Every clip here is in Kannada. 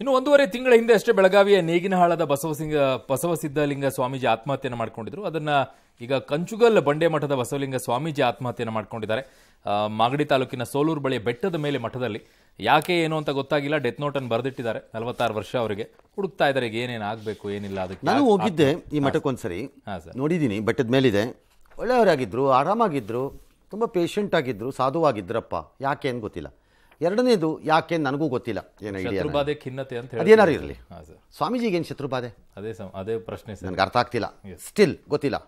ಇನ್ನು ಒಂದೂವರೆ ತಿಂಗಳ ಹಿಂದೆ ಅಷ್ಟೇ ಬೆಳಗಾವಿಯ ನೇಗಿನಹಾಳದ ಬಸವಸಿಂಗ ಸಿದ್ಧಲಿಂಗ ಸ್ವಾಮೀಜಿ ಆತ್ಮಹತ್ಯೆಯನ್ನು ಮಾಡ್ಕೊಂಡಿದ್ರು ಅದನ್ನ ಈಗ ಕಂಚುಗಲ್ ಬಂಡೆ ಮಠದ ಬಸವಲಿಂಗ ಸ್ವಾಮೀಜಿ ಆತ್ಮಹತ್ಯೆಯನ್ನು ಮಾಡ್ಕೊಂಡಿದ್ದಾರೆ ಮಾಗಡಿ ತಾಲೂಕಿನ ಸೋಲೂರು ಬಳಿಯ ಬೆಟ್ಟದ ಮೇಲೆ ಮಠದಲ್ಲಿ ಯಾಕೆ ಏನು ಅಂತ ಗೊತ್ತಾಗಿಲ್ಲ ಡೆತ್ ನೋಟ್ ಅನ್ನು ಬರೆದಿಟ್ಟಿದ್ದಾರೆ ನಲವತ್ತಾರು ವರ್ಷ ಅವರಿಗೆ ಹುಡುಕ್ತಾ ಇದ್ದಾರೆ ಈಗ ಏನೇನು ಆಗಬೇಕು ಏನಿಲ್ಲ ಅದಕ್ಕೆ ನಾನು ಹೋಗಿದ್ದೆ ಈ ಮಠಕ್ಕೊಂದ್ಸರಿ ನೋಡಿದ್ದೀನಿ ಬೆಟ್ಟದ ಮೇಲಿದೆ ಒಳ್ಳೆಯವರಾಗಿದ್ದರು ಆರಾಮಾಗಿದ್ದರು ತುಂಬ ಪೇಷಂಟ್ ಆಗಿದ್ದರು ಸಾಧುವಾಗಿದ್ರಪ್ಪ ಯಾಕೆ ಏನು ಗೊತ್ತಿಲ್ಲ ಎರಡನೇದು ಯಾಕೆ ನನಗೂ ಗೊತ್ತಿಲ್ಲ ಏನು ಶತ್ರುಬಾಧೆ ಖಿನ್ನತೆ ಅಂತ ಅದೇನಾರು ಇರಲಿ ಸ್ವಾಮೀಜಿಗೆ ಏನು ಶತ್ರುಬಾಧೆ ಅದೇ ಅದೇ ಪ್ರಶ್ನೆ ನನಗೆ ಅರ್ಥ ಆಗ್ತಿಲ್ಲ ಸ್ಟಿಲ್ ಗೊತ್ತಿಲ್ಲ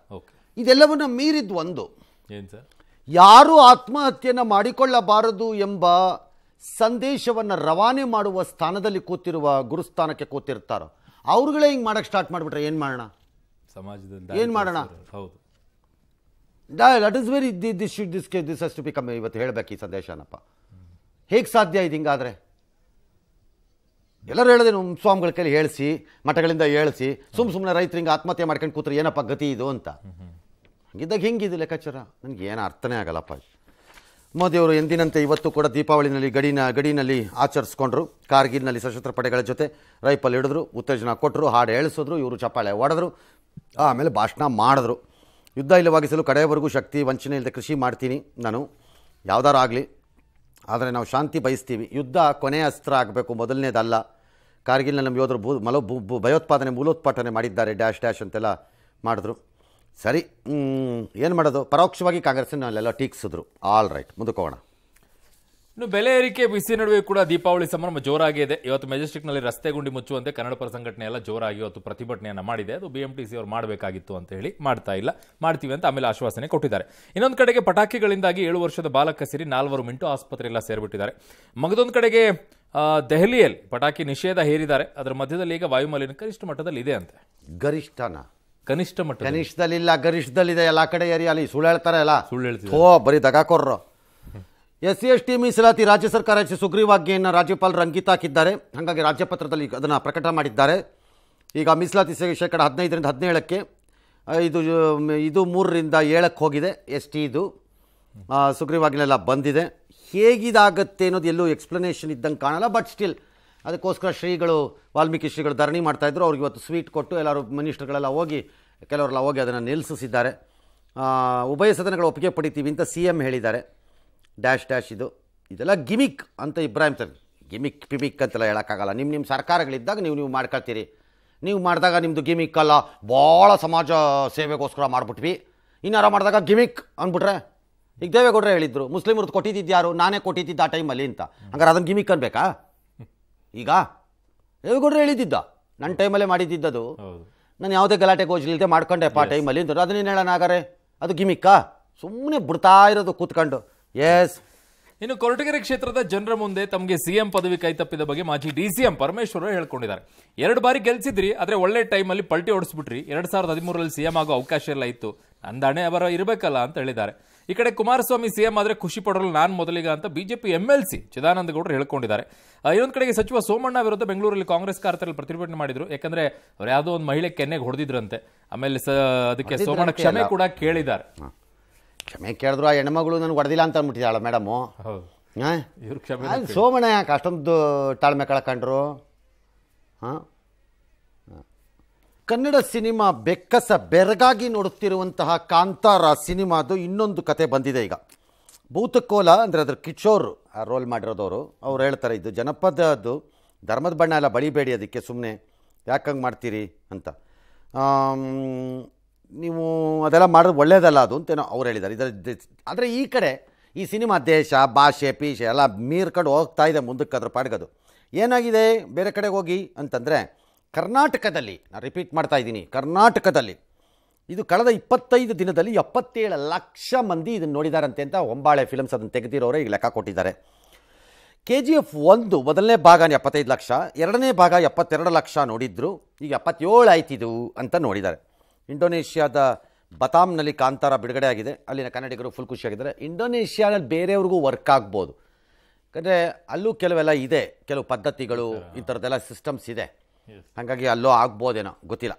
ಇದೆಲ್ಲವನ್ನ ಮೀರಿದ್ದು ಒಂದು ಏನು ಸರ್ ಯಾರು ಆತ್ಮಹತ್ಯೆಯನ್ನು ಮಾಡಿಕೊಳ್ಳಬಾರದು ಎಂಬ ಸಂದೇಶವನ್ನು ರವಾನೆ ಮಾಡುವ ಸ್ಥಾನದಲ್ಲಿ ಕೂತಿರುವ ಗುರುಸ್ಥಾನಕ್ಕೆ ಕೂತಿರ್ತಾರೋ ಅವ್ರುಗಳೇ ಹಿಂಗೆ ಮಾಡಕ್ಕೆ ಸ್ಟಾರ್ಟ್ ಮಾಡಿಬಿಟ್ರೆ ಏನು ಮಾಡೋಣ ಸಮಾಜದಿಂದ ಏನು ಮಾಡೋಣ ಹೌದು that is very this this this this has to become ಇವತ್ತು ಹೇಳಬೇಕು ಈ ಸಂದೇಶನಪ್ಪ ಹೇಗೆ ಸಾಧ್ಯ ಇದು ಹಿಂಗಾದರೆ ಎಲ್ಲರೂ ಹೇಳಿದೆ ನಮ್ಮ ಸ್ವಾಮಿಗಳ ಕೈಲಿ ಹೇಳಿಸಿ ಮಠಗಳಿಂದ ಹೇಳಿಸಿ ಸುಮ್ ಸುಮ್ಮನೆ ರೈತರು ಆತ್ಮಹತ್ಯೆ ಮಾಡ್ಕೊಂಡು ಕೂತ್ರೆ ಏನಪ್ಪ ಗತಿ ಇದು ಅಂತ ಹಂಗಿದ್ದಾಗ ಹಿಂಗಿದು ಲೆಕ್ಕಾಚಾರ ನನಗೆ ಏನು ಅರ್ಥನೇ ಆಗಲ್ಲಪ್ಪ ಮೋದಿಯವರು ಎಂದಿನಂತೆ ಇವತ್ತು ಕೂಡ ದೀಪಾವಳಿನಲ್ಲಿ ಗಡಿನ ಗಡಿನಲ್ಲಿ ಆಚರಿಸ್ಕೊಂಡ್ರು ಕಾರ್ಗಿಲ್ನಲ್ಲಿ ಸಶಸ್ತ್ರ ಪಡೆಗಳ ಜೊತೆ ರೈಪಲ್ ಹಿಡಿದ್ರು ಉತ್ತೇಜನ ಕೊಟ್ಟರು ಹಾಡು ಹೇಳಿಸಿದ್ರು ಇವರು ಚಪ್ಪಾಳೆ ಹೊಡೆದ್ರು ಆಮೇಲೆ ಭಾಷಣ ಮಾಡಿದ್ರು ಯುದ್ಧ ಇಲ್ಲವಾಗಿಸಲು ಕಡೆಯವರೆಗೂ ಶಕ್ತಿ ವಂಚನೆ ಇಲ್ಲದೆ ಕೃಷಿ ಮಾಡ್ತೀನಿ ನಾನು ಯಾವ್ದಾರು ಆಗಲಿ ಆದರೆ ನಾವು ಶಾಂತಿ ಬಯಸ್ತೀವಿ ಯುದ್ಧ ಕೊನೆಯ ಅಸ್ತ್ರ ಆಗಬೇಕು ಮೊದಲನೇದಲ್ಲ ಕಾರ್ಗಿಲ್ನ ನಮ್ಮ ಯೋಧರು ಭೂ ಮಲ ಭೂ ಭಯೋತ್ಪಾದನೆ ಮೂಲೋತ್ಪಾಟನೆ ಮಾಡಿದ್ದಾರೆ ಡ್ಯಾಶ್ ಡ್ಯಾಶ್ ಅಂತೆಲ್ಲ ಮಾಡಿದ್ರು ಸರಿ ಏನು ಮಾಡೋದು ಪರೋಕ್ಷವಾಗಿ ಕಾಂಗ್ರೆಸ್ಸನ್ನು ಅಲ್ಲೆಲ್ಲ ಟೀಕಿಸಿದ್ರು ಆಲ್ ರೈಟ್ ಮುಂದಕ್ಕೆ ಹೋಗೋಣ ಇನ್ನು ಬೆಲೆ ಏರಿಕೆ ಬಿಸಿ ನಡುವೆ ಕೂಡ ದೀಪಾವಳಿ ಸಂಭ್ರಮ ಜೋರಾಗಿದೆ ಇದೆ ಇವತ್ತು ಮೆಜೆಸ್ಟಿಕ್ನಲ್ಲಿ ರಸ್ತೆ ಗುಂಡಿ ಮುಚ್ಚುವಂತೆ ಕನ್ನಡಪರ ಸಂಘಟನೆ ಎಲ್ಲ ಜೋರಾಗಿ ಇವತ್ತು ಪ್ರತಿಭಟನೆಯನ್ನು ಮಾಡಿದೆ ಅದು ಬಿಎಂಟಿಸಿ ಅವರು ಮಾಡಬೇಕಾಗಿತ್ತು ಅಂತ ಹೇಳಿ ಮಾಡ್ತಾ ಇಲ್ಲ ಮಾಡ್ತೀವಿ ಅಂತ ಆಮೇಲೆ ಆಶ್ವಾಸನೆ ಕೊಟ್ಟಿದ್ದಾರೆ ಇನ್ನೊಂದು ಕಡೆಗೆ ಪಟಾಕಿಗಳಿಂದಾಗಿ ಏಳು ವರ್ಷದ ಬಾಲಕ ಸೇರಿ ನಾಲ್ವರು ಮಿಂಟು ಆಸ್ಪತ್ರೆಯೆಲ್ಲ ಸೇರಿಬಿಟ್ಟಿದ್ದಾರೆ ಮಗದೊಂದು ಕಡೆಗೆ ದೆಹಲಿಯಲ್ಲಿ ಪಟಾಕಿ ನಿಷೇಧ ಹೇರಿದ್ದಾರೆ ಅದರ ಮಧ್ಯದಲ್ಲಿ ಈಗ ವಾಯುಮಾಲಿನ್ಯ ಕನಿಷ್ಠ ಮಟ್ಟದಲ್ಲಿ ಇದೆ ಅಂತೆ ಗರಿಷ್ಠನ ಕನಿಷ್ಠ ಮಟ್ಟ ಕನಿಷ್ಠದಲ್ಲಿಲ್ಲ ಗರಿಷ್ಠದಲ್ಲಿದೆ ಎಲ್ಲ ಕಡೆ ಅಲ್ಲಿ ಸುಳ್ಳು ಹೇಳ್ತಾರೆ ಎಲ್ಲ ಸುಳ್ಳು ಹೇಳ್ತೀವಿ ಓ ಬರೀ ದಗಾಕೋರ್ರು ಎಸ್ ಸಿ ಎಸ್ ಟಿ ಮೀಸಲಾತಿ ರಾಜ್ಯ ಸರ್ಕಾರ ಹೆಚ್ಚು ಸುಗ್ರೀವಾಜ್ಞೆಯನ್ನು ರಾಜ್ಯಪಾಲರು ಅಂಕಿತಾಕಿದ್ದಾರೆ ಹಾಗಾಗಿ ರಾಜ್ಯಪತ್ರದಲ್ಲಿ ಅದನ್ನು ಪ್ರಕಟ ಮಾಡಿದ್ದಾರೆ ಈಗ ಮೀಸಲಾತಿ ಶೇಕಡ ಹದಿನೈದರಿಂದ ಹದಿನೇಳಕ್ಕೆ ಇದು ಇದು ಮೂರರಿಂದ ಏಳಕ್ಕೆ ಹೋಗಿದೆ ಎಸ್ ಟಿ ಇದು ಸುಗ್ರೀವಾಜ್ಞೆಲ್ಲ ಬಂದಿದೆ ಹೇಗಿದಾಗತ್ತೆ ಅನ್ನೋದು ಎಲ್ಲೂ ಎಕ್ಸ್ಪ್ಲನೇಷನ್ ಇದ್ದಂಗೆ ಕಾಣಲ್ಲ ಬಟ್ ಸ್ಟಿಲ್ ಅದಕ್ಕೋಸ್ಕರ ಶ್ರೀಗಳು ವಾಲ್ಮೀಕಿ ಶ್ರೀಗಳು ಧರಣಿ ಮಾಡ್ತಾಯಿದ್ರು ಅವ್ರಿಗೆ ಇವತ್ತು ಸ್ವೀಟ್ ಕೊಟ್ಟು ಎಲ್ಲರೂ ಮಿನಿಸ್ಟರ್ಗಳೆಲ್ಲ ಹೋಗಿ ಕೆಲವರೆಲ್ಲ ಹೋಗಿ ಅದನ್ನು ನಿಲ್ಲಿಸಿದ್ದಾರೆ ಉಭಯ ಸದನಗಳು ಒಪ್ಪಿಗೆ ಪಡಿತೀವಿ ಅಂತ ಸಿ ಎಮ್ ಹೇಳಿದ್ದಾರೆ ಡ್ಯಾಶ್ ಡ್ಯಾಶ್ ಇದು ಇದೆಲ್ಲ ಗಿಮಿಕ್ ಅಂತ ಇಬ್ರಾಹಿಂ ಸರ್ ಗಿಮಿಕ್ ಪಿಮಿಕ್ ಅಂತೆಲ್ಲ ಹೇಳೋಕ್ಕಾಗಲ್ಲ ನಿಮ್ಮ ನಿಮ್ಮ ಸರ್ಕಾರಗಳಿದ್ದಾಗ ನೀವು ನೀವು ಮಾಡ್ಕೊಳ್ತೀರಿ ನೀವು ಮಾಡಿದಾಗ ನಿಮ್ಮದು ಗಿಮಿಕ್ ಅಲ್ಲ ಭಾಳ ಸಮಾಜ ಸೇವೆಗೋಸ್ಕರ ಮಾಡಿಬಿಟ್ವಿ ಇನ್ನಾರ ಮಾಡಿದಾಗ ಗಿಮಿಕ್ ಅಂದ್ಬಿಟ್ರೆ ಈಗ ದೇವೇಗೌಡ್ರೆ ಹೇಳಿದ್ರು ಮುಸ್ಲಿಮರದ್ದು ಕೊಟ್ಟಿದ್ದಿದ್ದು ಯಾರು ನಾನೇ ಕೊಟ್ಟಿದ್ದಿದ್ದು ಆ ಟೈಮಲ್ಲಿ ಅಂತ ಹಂಗಾರೆ ಅದನ್ನು ಗಿಮಿಕ್ ಅನ್ಬೇಕಾ ಈಗ ದೇವೇಗೌಡರು ಹೇಳಿದ್ದಿದ್ದ ನನ್ನ ಟೈಮಲ್ಲೇ ಮಾಡಿದ್ದಿದ್ದದು ನಾನು ಯಾವುದೇ ಗಲಾಟೆ ಗೋಜಿಲಿದೆ ಮಾಡ್ಕೊಂಡೆಪ್ಪ ಆ ಟೈಮಲ್ಲಿ ಅಂತ ಅದನ್ನೇನು ಹೇಳೋಣ ಹಾಗಾರೆ ಅದು ಗಿಮಿಕ್ಕಾ ಸುಮ್ಮನೆ ಬಿಡ್ತಾ ಇರೋದು ಕೂತ್ಕೊಂಡು ಎಸ್ ಇನ್ನು ಕೊರಟಗೆರೆ ಕ್ಷೇತ್ರದ ಜನರ ಮುಂದೆ ತಮಗೆ ಸಿಎಂ ಪದವಿ ಕೈ ತಪ್ಪಿದ ಬಗ್ಗೆ ಮಾಜಿ ಡಿ ಸಿ ಎಂ ಪರಮೇಶ್ವರ್ ಹೇಳ್ಕೊಂಡಿದ್ದಾರೆ ಎರಡು ಬಾರಿ ಗೆಲ್ಸಿದ್ರಿ ಆದರೆ ಒಳ್ಳೆ ಟೈಮಲ್ಲಿ ಪಲ್ಟಿ ಓಡಿಸ್ಬಿಟ್ರಿ ಎರಡು ಸಾವಿರದ ಹದಿಮೂರರಲ್ಲಿ ಸಿಎಂ ಆಗೋ ಅವಕಾಶ ಎಲ್ಲ ಇತ್ತು ನಂದಣೆ ಅವರ ಇರಬೇಕಲ್ಲ ಅಂತ ಹೇಳಿದ್ದಾರೆ ಈ ಕಡೆ ಕುಮಾರಸ್ವಾಮಿ ಸಿಎಂ ಆದರೆ ಖುಷಿ ಪಡೋಲ್ಲ ನಾನು ಮೊದಲಿಗ ಅಂತ ಬಿಜೆಪಿ ಎಂ ಎಲ್ ಸಿ ಚಿದಾನಂದಗೌಡರು ಹೇಳ್ಕೊಂಡಿದ್ದಾರೆ ಇನ್ನೊಂದು ಕಡೆಗೆ ಸಚಿವ ಸೋಮಣ್ಣ ವಿರುದ್ಧ ಬೆಂಗಳೂರಲ್ಲಿ ಕಾಂಗ್ರೆಸ್ ಕಾರ್ಯಕರ್ತರಲ್ಲಿ ಪ್ರತಿಭಟನೆ ಮಾಡಿದ್ರು ಯಾಕಂದ್ರೆ ಅವ್ರು ಯಾವುದೋ ಒಂದು ಮಹಿಳೆ ಕೆನ್ನೆಗೆ ಹೊಡೆದಿದ್ರಂತೆ ಆಮೇಲೆ ಅದಕ್ಕೆ ಸೋಮಣ್ಣ ಕ್ಷಮೆ ಕೂಡ ಕೇಳಿದ್ದಾರೆ ಕ್ಷಮೆ ಕೇಳಿದ್ರು ಆ ಹೆಣ್ಮಗಳು ನನಗೆ ಹೊಡೆದಿಲ್ಲ ಅಂತ ಅಂದ್ಬಿಟ್ಟಿದ್ದಾಳೆ ಮೇಡಮು ಹಾಂ ಸೋಮಣ್ಣ ಯಾಕೆ ಅಷ್ಟೊಂದು ತಾಳ್ಮೆ ಕಳ್ಕೊಂಡ್ರು ಹಾಂ ಕನ್ನಡ ಸಿನಿಮಾ ಬೆಕ್ಕಸ ಬೆರಗಾಗಿ ನೋಡುತ್ತಿರುವಂತಹ ಕಾಂತಾರ ಸಿನಿಮಾದು ಇನ್ನೊಂದು ಕತೆ ಬಂದಿದೆ ಈಗ ಭೂತಕೋಲ ಅಂದರೆ ಅದ್ರ ಕಿಶೋರ್ ರೋಲ್ ಮಾಡಿರೋದವರು ಅವ್ರು ಹೇಳ್ತಾರೆ ಇದು ಜನಪದದ್ದು ಧರ್ಮದ ಬಣ್ಣ ಎಲ್ಲ ಬಳಿಬೇಡಿ ಅದಕ್ಕೆ ಸುಮ್ಮನೆ ಯಾಕಂಗೆ ಮಾಡ್ತೀರಿ ಅಂತ ನೀವು ಅದೆಲ್ಲ ಮಾಡೋದು ಒಳ್ಳೆಯದಲ್ಲ ಅದು ಅಂತೇನೋ ಅವ್ರು ಹೇಳಿದ್ದಾರೆ ಇದರ ಆದರೆ ಈ ಕಡೆ ಈ ಸಿನಿಮಾ ದೇಶ ಭಾಷೆ ಪೀಷೆ ಎಲ್ಲ ಮೀರ್ಕೊಂಡು ಹೋಗ್ತಾ ಇದೆ ಮುಂದಕ್ಕೆ ಅದ್ರ ಪಾಡ್ಗದು ಏನಾಗಿದೆ ಬೇರೆ ಕಡೆಗೆ ಹೋಗಿ ಅಂತಂದರೆ ಕರ್ನಾಟಕದಲ್ಲಿ ನಾನು ರಿಪೀಟ್ ಮಾಡ್ತಾ ಇದ್ದೀನಿ ಕರ್ನಾಟಕದಲ್ಲಿ ಇದು ಕಳೆದ ಇಪ್ಪತ್ತೈದು ದಿನದಲ್ಲಿ ಎಪ್ಪತ್ತೇಳು ಲಕ್ಷ ಮಂದಿ ಇದನ್ನು ನೋಡಿದಾರಂತೆ ಅಂತ ಹೊಂಬಾಳೆ ಫಿಲಮ್ಸ್ ಅದನ್ನು ತೆಗೆದಿರೋರೆ ಈಗ ಲೆಕ್ಕ ಕೊಟ್ಟಿದ್ದಾರೆ ಕೆ ಜಿ ಎಫ್ ಒಂದು ಮೊದಲನೇ ಭಾಗ ಎಪ್ಪತ್ತೈದು ಲಕ್ಷ ಎರಡನೇ ಭಾಗ ಎಪ್ಪತ್ತೆರಡು ಲಕ್ಷ ನೋಡಿದ್ರು ಈಗ ಎಪ್ಪತ್ತೇಳು ಆಯ್ತಿದು ಅಂತ ನೋಡಿದ್ದಾರೆ ಇಂಡೋನೇಷ್ಯಾದ ಬತಾಮ್ನಲ್ಲಿ ಕಾಂತಾರ ಬಿಡುಗಡೆ ಆಗಿದೆ ಅಲ್ಲಿನ ಕನ್ನಡಿಗರು ಫುಲ್ ಖುಷಿಯಾಗಿದ್ದಾರೆ ಇಂಡೋನೇಷ್ಯಾದಲ್ಲಿ ಬೇರೆಯವ್ರಿಗೂ ವರ್ಕ್ ಆಗ್ಬೋದು ಯಾಕಂದರೆ ಅಲ್ಲೂ ಕೆಲವೆಲ್ಲ ಇದೆ ಕೆಲವು ಪದ್ಧತಿಗಳು ಈ ಥರದ್ದೆಲ್ಲ ಸಿಸ್ಟಮ್ಸ್ ಇದೆ ಹಾಗಾಗಿ ಅಲ್ಲೂ ಆಗ್ಬೋದೇನೋ ಗೊತ್ತಿಲ್ಲ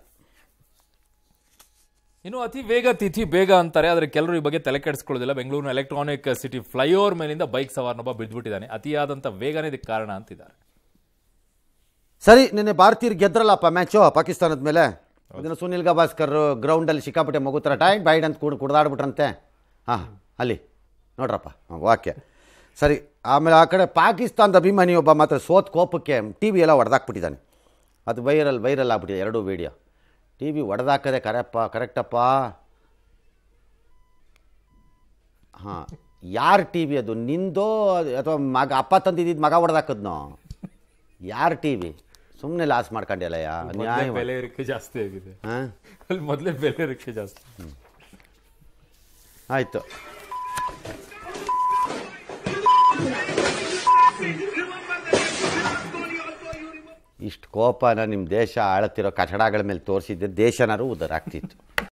ಇನ್ನು ಅತಿ ವೇಗ ತಿಥಿ ಬೇಗ ಅಂತಾರೆ ಆದರೆ ಕೆಲವರು ಈ ಬಗ್ಗೆ ತಲೆ ಕೆಡಿಸ್ಕೊಳ್ಳೋದಿಲ್ಲ ಬೆಂಗಳೂರಿನ ಎಲೆಕ್ಟ್ರಾನಿಕ್ ಸಿಟಿ ಫ್ಲೈಓವರ್ ಮೇಲಿಂದ ಬೈಕ್ ಸವಾರನೊಬ್ಬ ಬಿದ್ದುಬಿಟ್ಟಿದ್ದಾನೆ ಅತಿಯಾದಂಥ ವೇಗನೇ ಇದಕ್ಕೆ ಕಾರಣ ಅಂತಿದ್ದಾರೆ ಸರಿ ನಿನ್ನೆ ಭಾರತೀಯರು ಗೆದ್ರಲ್ಲಪ್ಪ ಮ್ಯಾಚು ಪಾಕಿಸ್ತಾನದ ಮೇಲೆ ಅದನ್ನು ಸುನಿಲ್ ಗವಾಸ್ಕರ್ ಗ್ರೌಂಡಲ್ಲಿ ಸಿಕ್ಕಾಪಟ್ಟೆ ಮಗು ಥರ ಟೈಮ್ ಬೈಡ್ ಅಂತ ಕೂಡ ಕುಡ್ದಾಡ್ಬಿಟ್ರಂತೆ ಹಾಂ ಅಲ್ಲಿ ನೋಡ್ರಪ್ಪ ವಾಕ್ಯ ಸರಿ ಆಮೇಲೆ ಆ ಕಡೆ ಪಾಕಿಸ್ತಾನದ ಅಭಿಮಾನಿ ಒಬ್ಬ ಮಾತ್ರ ಸೋತ್ ಕೋಪಕ್ಕೆ ಟಿ ವಿ ಎಲ್ಲ ಒಡೆದಾಕ್ಬಿಟ್ಟಿದ್ದಾನೆ ಅದು ವೈರಲ್ ವೈರಲ್ ಆಗ್ಬಿಟ್ಟಿದೆ ಎರಡೂ ವೀಡಿಯೋ ಟಿ ವಿ ಒಡೆದಾಕದೆ ಕರೆಪ್ಪ ಕರೆಕ್ಟಪ್ಪ ಹಾಂ ಯಾರು ಟಿ ವಿ ಅದು ನಿಂದೋ ಅಥವಾ ಮಗ ಅಪ್ಪ ತಂದಿದ್ದು ಮಗ ಹೊಡೆದಾಕದ್ನೋ ಯಾರ ಟಿ ವಿ ಸುಮ್ಮನೆ ಲಾಸ್ ಮಾಡ್ಕೊಂಡಿಲ್ಲ ನ್ಯಾಯ ಬೆಲೆ ಇರಕ್ಕೆ ಜಾಸ್ತಿ ಆಗಿದೆ ಅಲ್ಲಿ ಮೊದಲೇ ಬೆಲೆ ರಿಕ್ಷೆ ಜಾಸ್ತಿ ಆಯಿತು ಇಷ್ಟು ಕೋಪನ ನಿಮ್ಮ ದೇಶ ಆಳತಿರೋ ಕಟ್ಟಡಗಳ ಮೇಲೆ ತೋರಿಸಿದ್ದೆ ದೇಶನಾರು ಉದರಾಗ್ತಿತ್ತು